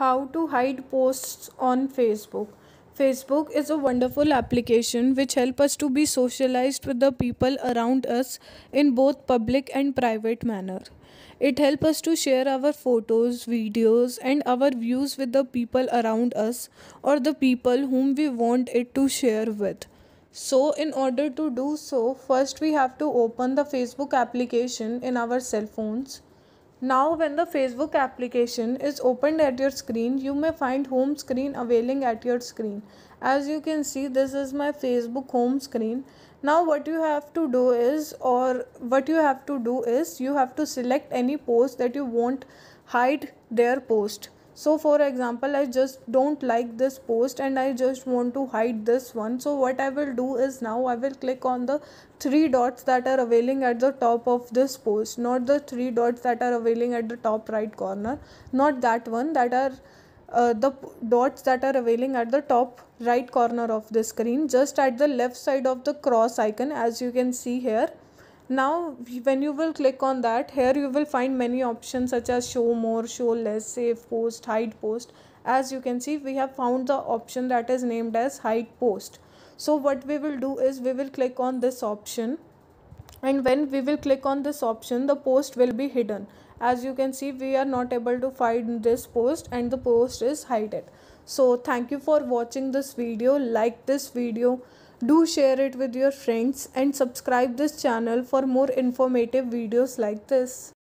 how to hide posts on facebook facebook is a wonderful application which help us to be socialized with the people around us in both public and private manner it help us to share our photos videos and our views with the people around us or the people whom we want it to share with so in order to do so first we have to open the facebook application in our cell phones now when the Facebook application is opened at your screen, you may find home screen availing at your screen. As you can see, this is my Facebook home screen. Now what you have to do is or what you have to do is you have to select any post that you want hide their post so for example i just don't like this post and i just want to hide this one so what i will do is now i will click on the three dots that are availing at the top of this post not the three dots that are availing at the top right corner not that one that are uh, the dots that are availing at the top right corner of the screen just at the left side of the cross icon as you can see here now when you will click on that here you will find many options such as show more show less save post hide post as you can see we have found the option that is named as hide post so what we will do is we will click on this option and when we will click on this option the post will be hidden as you can see we are not able to find this post and the post is hidden so thank you for watching this video like this video do share it with your friends and subscribe this channel for more informative videos like this.